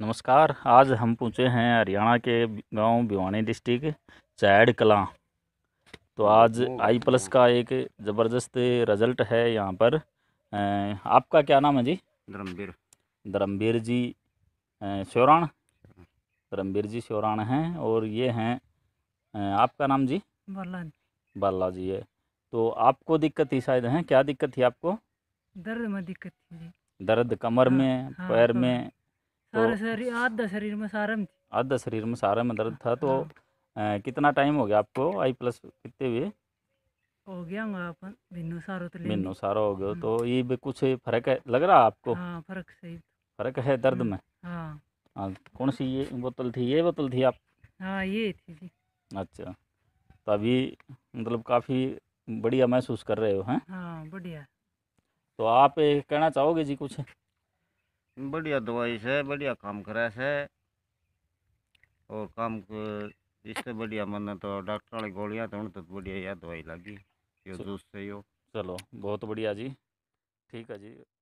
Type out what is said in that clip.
नमस्कार आज हम पूछे हैं हरियाणा के गांव भिवानी डिस्ट्रिक्ट चैड कला तो आज आई अच्छा। प्लस का एक ज़बरदस्त रिज़ल्ट है यहाँ पर आपका क्या नाम है जी धर्मवीर धर्मवीर जी श्योराण हाँ। धर्मवीर जी श्योराण हैं और ये हैं आपका नाम जी बाला बाला जी है तो आपको दिक्कत थी शायद है क्या दिक्कत थी आपको दर्द में दिक्कत थी दर्द कमर हाँ, में हाँ, पैर में तो आधा शरीर में सारम में सारा में दर्द था तो हाँ। आ, कितना टाइम हो गया आपको आई प्लस कितने भी हो गया अपन भिन्नो सारो तो भिन्नो सारो हो गया तो हाँ। ये भी कुछ फर्क है लग रहा आपको हाँ फर्क सही फर्क है दर्द हम्म, में हाँ आ, हाँ, कौन सी ये बोतल थी ये बोतल थी आप हाँ ये थी जी अच्छा तो अभी मतलब काफ़ी बढ़िया महसूस कर रहे हो हैं हाँ बढ़िया तो आप कहना चाहोगे जी कुछ बढ़िया दवाई से बढ़िया काम करे से और काम इससे बढ़िया मन तो डॉक्टर वाली गोलियां तो तो बढ़िया यह दवाई लगी यो दूसरे यो चलो बहुत बढ़िया जी ठीक है जी